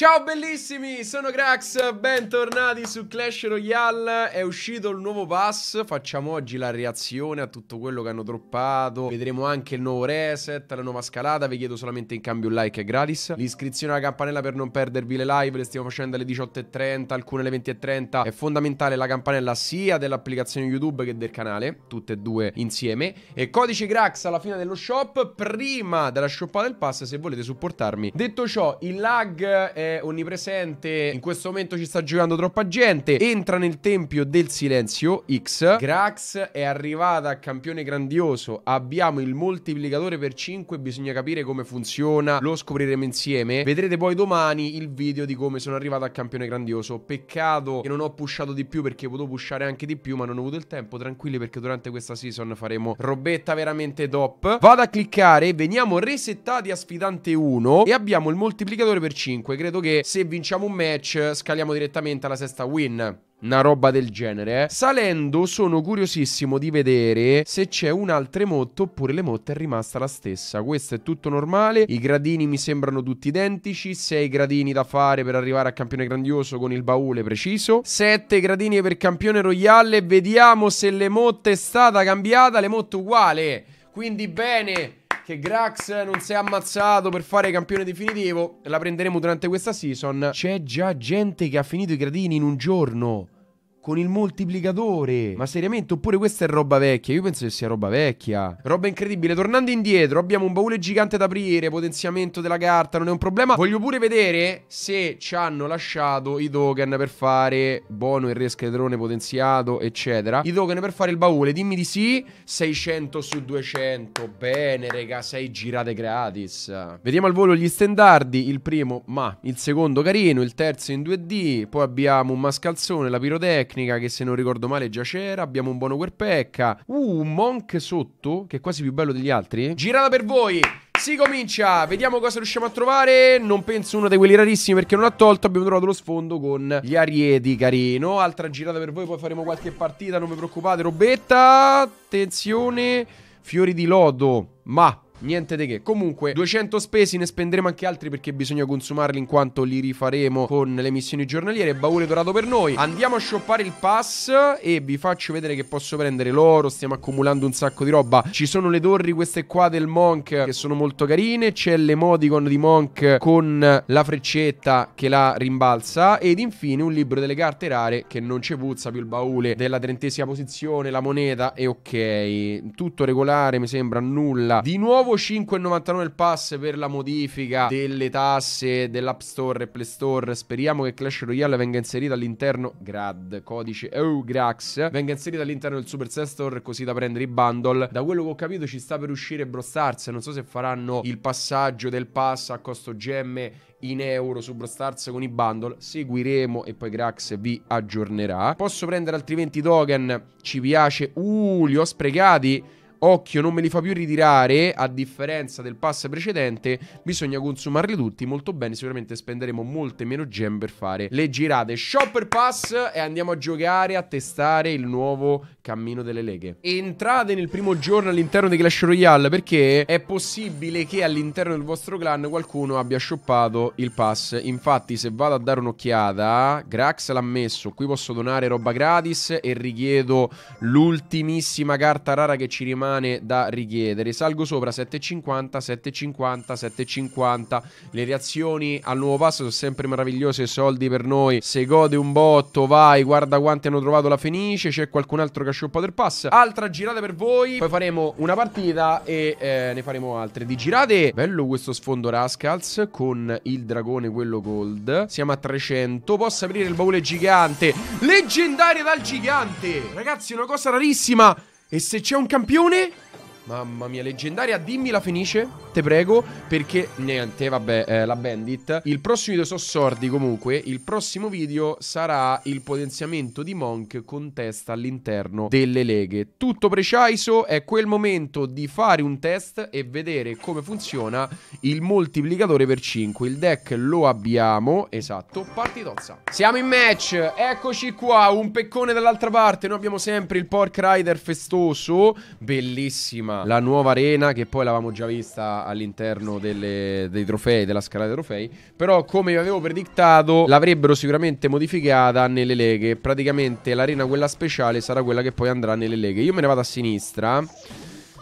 Ciao bellissimi, sono Grax, bentornati su Clash Royale, è uscito il nuovo pass, facciamo oggi la reazione a tutto quello che hanno droppato, vedremo anche il nuovo reset, la nuova scalata, vi chiedo solamente in cambio un like, è gratis, l'iscrizione alla campanella per non perdervi le live, le stiamo facendo alle 18.30, alcune alle 20.30, è fondamentale la campanella sia dell'applicazione YouTube che del canale, tutte e due insieme, e codice Grax alla fine dello shop, prima della shoppata del pass se volete supportarmi. Detto ciò, il lag... È onnipresente. In questo momento ci sta giocando troppa gente. Entra nel tempio del silenzio X. Grax è arrivata a campione grandioso. Abbiamo il moltiplicatore per 5. Bisogna capire come funziona. Lo scopriremo insieme. Vedrete poi domani il video di come sono arrivato a campione grandioso. Peccato che non ho pushato di più perché potevo pushare anche di più, ma non ho avuto il tempo. Tranquilli perché durante questa season faremo robetta veramente top. Vado a cliccare. Veniamo resettati a sfidante 1 e abbiamo il moltiplicatore per 5. Credo credo che se vinciamo un match scaliamo direttamente alla sesta win. Una roba del genere. Eh. Salendo sono curiosissimo di vedere se c'è un'altra emote oppure l'emote è rimasta la stessa. Questo è tutto normale. I gradini mi sembrano tutti identici. 6 gradini da fare per arrivare a campione grandioso con il baule preciso. 7 gradini per campione royale. Vediamo se l'emote è stata cambiata. L'emote uguale. Quindi bene che Grax non si è ammazzato per fare campione definitivo. La prenderemo durante questa season. C'è già gente che ha finito i gradini in un giorno con il moltiplicatore. Ma seriamente, oppure questa è roba vecchia? Io penso che sia roba vecchia. Roba incredibile. Tornando indietro, abbiamo un baule gigante da aprire, potenziamento della carta, non è un problema. Voglio pure vedere se ci hanno lasciato i token per fare bono, il re potenziato, eccetera. I token per fare il baule, dimmi di sì. 600 su 200. Bene, raga, 6 girate gratis. Vediamo al volo gli standardi. Il primo, ma il secondo carino, il terzo in 2D. Poi abbiamo un mascalzone, la pirotecnica tecnica che se non ricordo male già c'era. Abbiamo un buono Guerpecca. Uh, un Monk sotto, che è quasi più bello degli altri. Girata per voi! Si comincia, vediamo cosa riusciamo a trovare Non penso uno di quelli rarissimi perché non ha tolto Abbiamo trovato lo sfondo con gli arieti, carino Altra girata per voi, poi faremo qualche partita Non vi preoccupate, robetta Attenzione, fiori di lodo Ma Niente di che. Comunque, 200 spesi, ne spenderemo anche altri perché bisogna consumarli in quanto li rifaremo con le missioni giornaliere. Baule dorato per noi. Andiamo a shoppare il pass e vi faccio vedere che posso prendere l'oro. Stiamo accumulando un sacco di roba. Ci sono le torri, queste qua del Monk, che sono molto carine. C'è l'emoticon di Monk con la freccetta che la rimbalza. Ed infine un libro delle carte rare che non ci puzza più il baule della trentesima posizione, la moneta e ok. Tutto regolare, mi sembra nulla. Di nuovo nuovo 5,99 il pass per la modifica delle tasse dell'App Store e Play Store. Speriamo che Clash Royale venga inserita all'interno. Grad, codice EUGRAX. Venga inserita all'interno del Super Sell Store così da prendere i bundle. Da quello che ho capito ci sta per uscire Bro Stars. Non so se faranno il passaggio del pass a costo gemme in euro su Bro Stars con i bundle. Seguiremo e poi Grax vi aggiornerà. Posso prendere altri 20 token? Ci piace. Uh, li ho sprecati occhio non me li fa più ritirare, a differenza del pass precedente, bisogna consumarli tutti, molto bene, sicuramente spenderemo molte meno gem per fare le girate. Shopper Pass e andiamo a giocare, a testare il nuovo cammino delle leghe. Entrate nel primo giorno all'interno di Clash Royale perché è possibile che all'interno del vostro clan qualcuno abbia shoppato il pass. Infatti se vado a dare un'occhiata, Grax l'ha messo, qui posso donare roba gratis e richiedo l'ultimissima carta rara che ci rimane rimane da richiedere. Salgo sopra 7,50, 7,50, 7,50. Le reazioni al nuovo passo sono sempre meravigliose. Soldi per noi. Se gode un botto, vai. Guarda quanti hanno trovato la Fenice. C'è qualcun altro che ha shoppato il pass. Altra girata per voi. Poi faremo una partita e eh, ne faremo altre di girate. Bello questo sfondo Rascals con il dragone, quello gold. Siamo a 300. Posso aprire il baule gigante. Leggendaria dal gigante. Ragazzi, una cosa rarissima. E se c'è un campione? Mamma mia, leggendaria, dimmi la finisce te prego, perché niente, vabbè, eh, la bandit. Il prossimo video sono sordi comunque, il prossimo video sarà il potenziamento di Monk con testa all'interno delle leghe. Tutto preciso, è quel momento di fare un test e vedere come funziona il moltiplicatore per 5. Il deck lo abbiamo, esatto, partitozza. Siamo in match, eccoci qua, un peccone dall'altra parte, noi abbiamo sempre il Pork Rider festoso, bellissima la nuova arena che poi l'avevamo già vista all'interno delle, dei trofei, della scala dei trofei, però come vi avevo predictato l'avrebbero sicuramente modificata nelle leghe, praticamente l'arena quella speciale sarà quella che poi andrà nelle leghe. Io me ne vado a sinistra,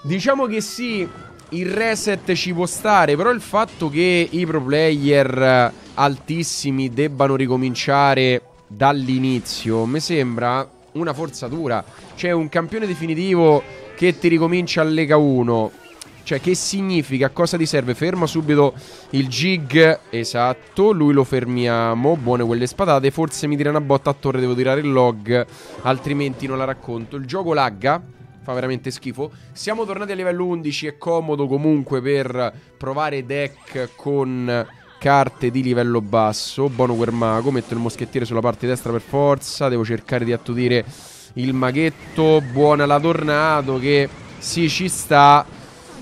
diciamo che sì, il reset ci può stare, però il fatto che i pro player altissimi debbano ricominciare dall'inizio mi sembra una forzatura. C'è un campione definitivo che ti ricomincia a Lega 1 cioè, che significa? A cosa ti serve? Ferma subito il jig. Esatto, lui lo fermiamo. Buone quelle spadate. Forse mi tira una botta a torre, devo tirare il log. Altrimenti non la racconto. Il gioco lagga. Fa veramente schifo. Siamo tornati a livello 11. È comodo comunque per provare deck con carte di livello basso. Buono quel mago. Metto il moschettiere sulla parte destra per forza. Devo cercare di attutire il maghetto. Buona la tornado che. Sì, ci sta.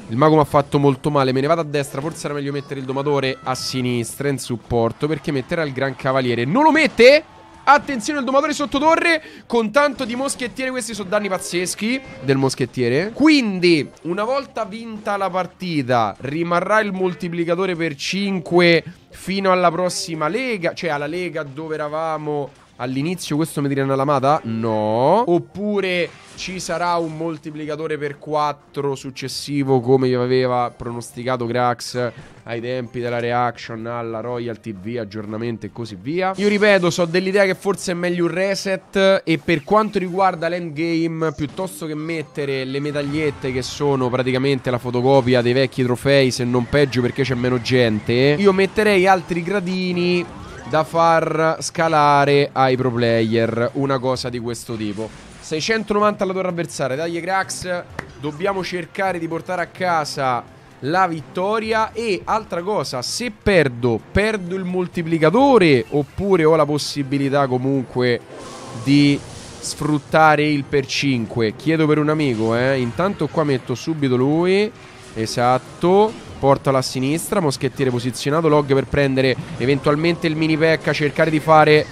Il mago mi ha fatto molto male, me ne vado a destra, forse era meglio mettere il domatore a sinistra in supporto perché metterà il gran cavaliere. Non lo mette? Attenzione il domatore sotto torre Con tanto di moschettiere Questi sono danni pazzeschi Del moschettiere Quindi Una volta vinta la partita Rimarrà il moltiplicatore per 5 Fino alla prossima lega Cioè alla lega dove eravamo all'inizio questo mi tirano una lamata? No. Oppure ci sarà un moltiplicatore per 4 successivo come aveva pronosticato Grax ai tempi della reaction alla Royal TV, aggiornamento e così via. Io ripeto, so dell'idea che forse è meglio un reset e per quanto riguarda l'endgame, piuttosto che mettere le medagliette che sono praticamente la fotocopia dei vecchi trofei, se non peggio perché c'è meno gente, io metterei altri gradini da far scalare ai pro player una cosa di questo tipo. 690 alla torre avversaria, dai Grax, dobbiamo cercare di portare a casa la vittoria e altra cosa, se perdo, perdo il moltiplicatore oppure ho la possibilità comunque di sfruttare il per 5. Chiedo per un amico, eh. Intanto qua metto subito lui. Esatto portala a sinistra, Moschettiere posizionato, Log per prendere eventualmente il mini pecca, cercare di fare...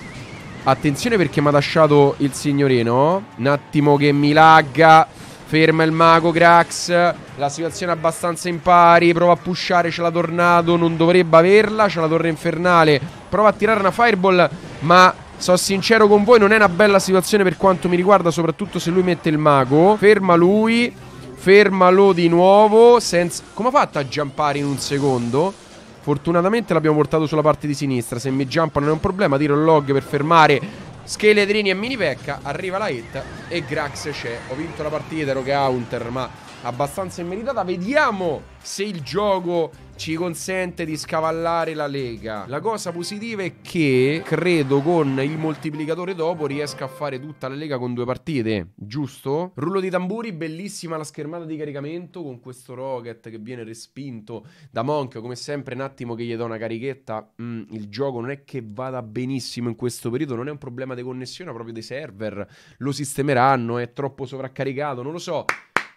Attenzione perché mi ha lasciato il signorino. Un attimo che mi lagga. Ferma il mago Grax. La situazione è abbastanza in pari. Prova a pushare. ce l'ha tornato Non dovrebbe averla. C'è la torre infernale. Prova a tirare una fireball. Ma so sincero con voi, non è una bella situazione per quanto mi riguarda. Soprattutto se lui mette il mago. Ferma lui. Fermalo di nuovo. Senza... Come ha fatto a giampare in un secondo? Fortunatamente l'abbiamo portato sulla parte di sinistra. Se mi giampano non è un problema. Tiro il log per fermare Scheletrini e Mini Pecca. Arriva la hit e Grax c'è. Ho vinto la partita, ero counter, ma abbastanza immeritata. Vediamo se il gioco ci consente di scavallare la lega. La cosa positiva è che credo con il moltiplicatore dopo riesca a fare tutta la lega con due partite, giusto? Rullo di tamburi, bellissima la schermata di caricamento con questo rocket che viene respinto da Monk. come sempre un attimo che gli do una carichetta. Mm, il gioco non è che vada benissimo in questo periodo, non è un problema di connessione, è proprio dei server. Lo sistemeranno, è troppo sovraccaricato, non lo so.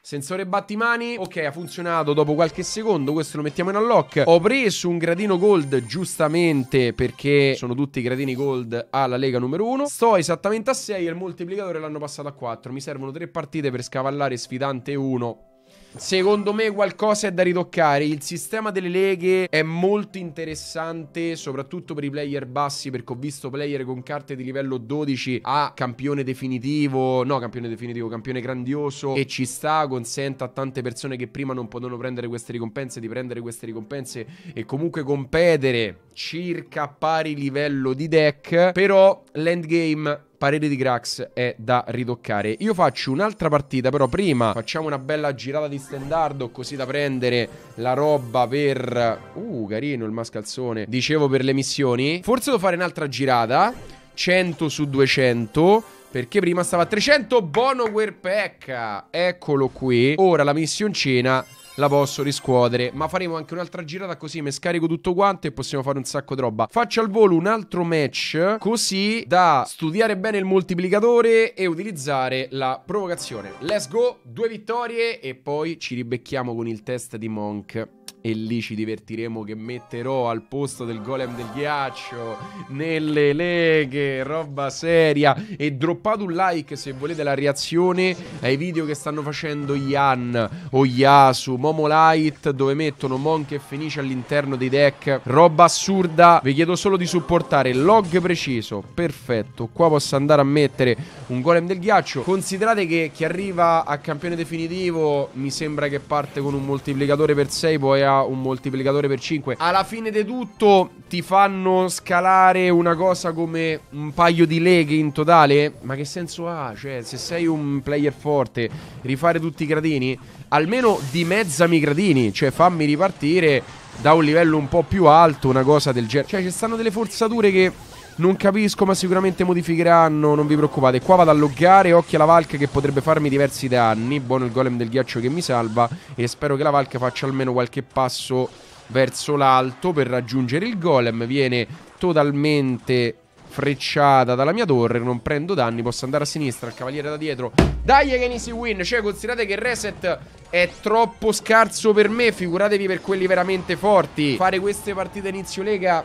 Sensore battimani, ok, ha funzionato dopo qualche secondo, questo lo mettiamo in unlock. Ho preso un gradino gold giustamente perché sono tutti i gradini gold alla lega numero 1. Sto esattamente a 6 e il moltiplicatore l'hanno passato a 4. Mi servono 3 partite per scavallare sfidante 1 Secondo me qualcosa è da ritoccare. Il sistema delle leghe è molto interessante, soprattutto per i player bassi, perché ho visto player con carte di livello 12 a campione definitivo, no campione definitivo, campione grandioso e ci sta, consente a tante persone che prima non potevano prendere queste ricompense di prendere queste ricompense e comunque competere circa pari livello di deck, però l'endgame parere di Grax è da ridoccare. Io faccio un'altra partita, però prima facciamo una bella girata di standardo così da prendere la roba per... Uh, carino il mascalzone. Dicevo per le missioni. Forse devo fare un'altra girata. 100 su 200. Perché prima stava a 300 Bonoware Pack Eccolo qui Ora la missioncina la posso riscuotere. Ma faremo anche un'altra girata così mi scarico tutto quanto e possiamo fare un sacco di roba. Faccio al volo un altro match così da studiare bene il moltiplicatore e utilizzare la provocazione. Let's go, due vittorie e poi ci ribecchiamo con il test di Monk. E lì ci divertiremo che metterò al posto del golem del ghiaccio Nelle leghe, roba seria E droppate un like se volete la reazione ai video che stanno facendo Ian o Yasu, Momo Light Dove mettono Monk e Fenice all'interno dei deck Roba assurda Vi chiedo solo di supportare Log preciso, perfetto Qua posso andare a mettere un golem del ghiaccio Considerate che chi arriva a campione definitivo Mi sembra che parte con un moltiplicatore per 6 può poi ha un moltiplicatore per 5. Alla fine di tutto ti fanno scalare una cosa come un paio di leghe in totale? Ma che senso ha? Cioè, se sei un player forte, rifare tutti i gradini? Almeno dimezzami i gradini, cioè fammi ripartire da un livello un po' più alto, una cosa del genere. Cioè, ci stanno delle forzature che non capisco, ma sicuramente modificheranno. Non vi preoccupate. Qua vado a loggare. Occhio alla Valk che potrebbe farmi diversi danni. Buono il golem del ghiaccio che mi salva. E spero che la Valk faccia almeno qualche passo verso l'alto per raggiungere il golem. Viene totalmente frecciata dalla mia torre, non prendo danni, posso andare a sinistra, Il cavaliere da dietro. Dai che easy win, cioè considerate che il reset è troppo scarso per me, figuratevi per quelli veramente forti. Fare queste partite inizio lega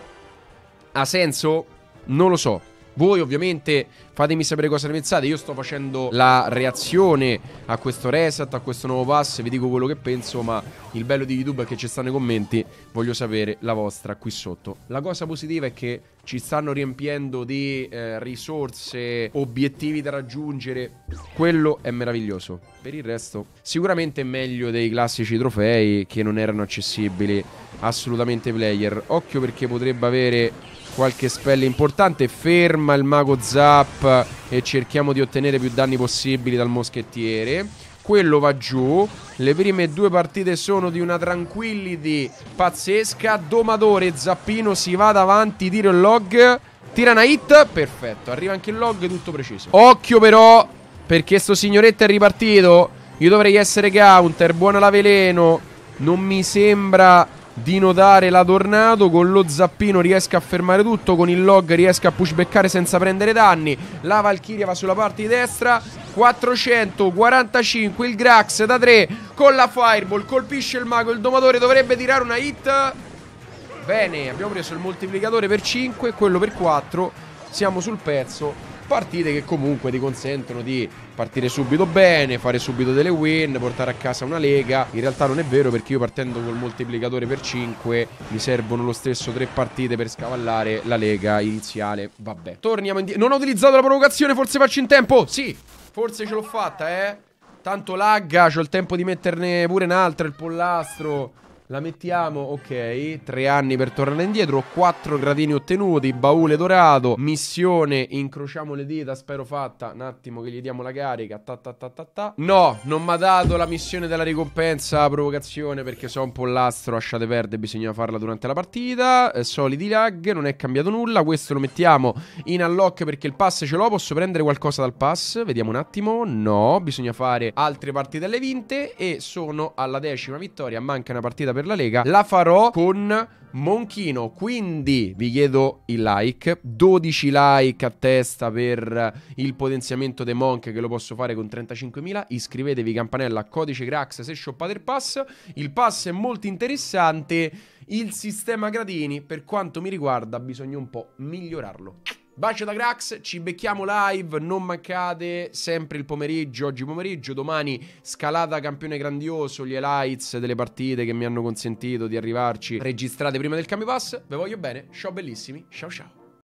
ha senso? Non lo so. Voi ovviamente fatemi sapere cosa ne pensate. Io sto facendo la reazione a questo reset, a questo nuovo pass. Vi dico quello che penso, ma il bello di YouTube è che ci stanno i commenti. Voglio sapere la vostra qui sotto. La cosa positiva è che ci stanno riempiendo di eh, risorse, obiettivi da raggiungere. Quello è meraviglioso. Per il resto, sicuramente meglio dei classici trofei che non erano accessibili assolutamente ai player. Occhio perché potrebbe avere qualche spell importante. Ferma il mago Zap e cerchiamo di ottenere più danni possibili dal moschettiere. Quello va giù. Le prime due partite sono di una tranquillity pazzesca. Domatore, Zappino si va davanti, tiro il log. Tira una hit, perfetto. Arriva anche il log, tutto preciso. Occhio però, perché sto signoretto è ripartito. Io dovrei essere counter, buona la veleno. Non mi sembra di nodare l'Adornato. Con lo zappino riesca a fermare tutto. Con il log riesca a pushbackare senza prendere danni. La Valchiria va sulla parte di destra. 445 il Grax da 3 con la Fireball. Colpisce il mago. Il domatore dovrebbe tirare una hit. Bene, abbiamo preso il moltiplicatore per 5 quello per 4. Siamo sul pezzo. Partite che comunque ti consentono di partire subito bene, fare subito delle win, portare a casa una lega. In realtà non è vero perché io partendo col moltiplicatore per 5 mi servono lo stesso 3 partite per scavallare la lega iniziale. Vabbè. Torniamo indietro. Non ho utilizzato la provocazione, forse faccio in tempo. Sì, forse ce l'ho fatta, eh. Tanto lagga, ho il tempo di metterne pure un'altra, il pollastro. La mettiamo, ok, tre anni per tornare indietro, quattro gradini ottenuti, baule dorato, missione, incrociamo le dita, spero fatta, un attimo che gli diamo la carica, ta ta ta ta ta. No, non mi ha dato la missione della ricompensa, provocazione, perché so un pollastro, lasciate perdere, bisogna farla durante la partita, eh, solidi lag, non è cambiato nulla, questo lo mettiamo in unlock perché il pass ce l'ho, posso prendere qualcosa dal pass, vediamo un attimo, no, bisogna fare altre partite alle vinte e sono alla decima vittoria, manca una partita per per la Lega, la farò con Monchino. Quindi vi chiedo il like, 12 like a testa per il potenziamento dei Monk che lo posso fare con 35.000. Iscrivetevi campanella, codice Grax se shoppate il pass. Il pass è molto interessante. Il sistema gradini, per quanto mi riguarda, bisogna un po' migliorarlo. Bacio da Grax, ci becchiamo live, non mancate, sempre il pomeriggio, oggi pomeriggio, domani scalata campione grandioso, gli elites delle partite che mi hanno consentito di arrivarci registrate prima del cambio pass, vi voglio bene, ciao bellissimi, ciao ciao.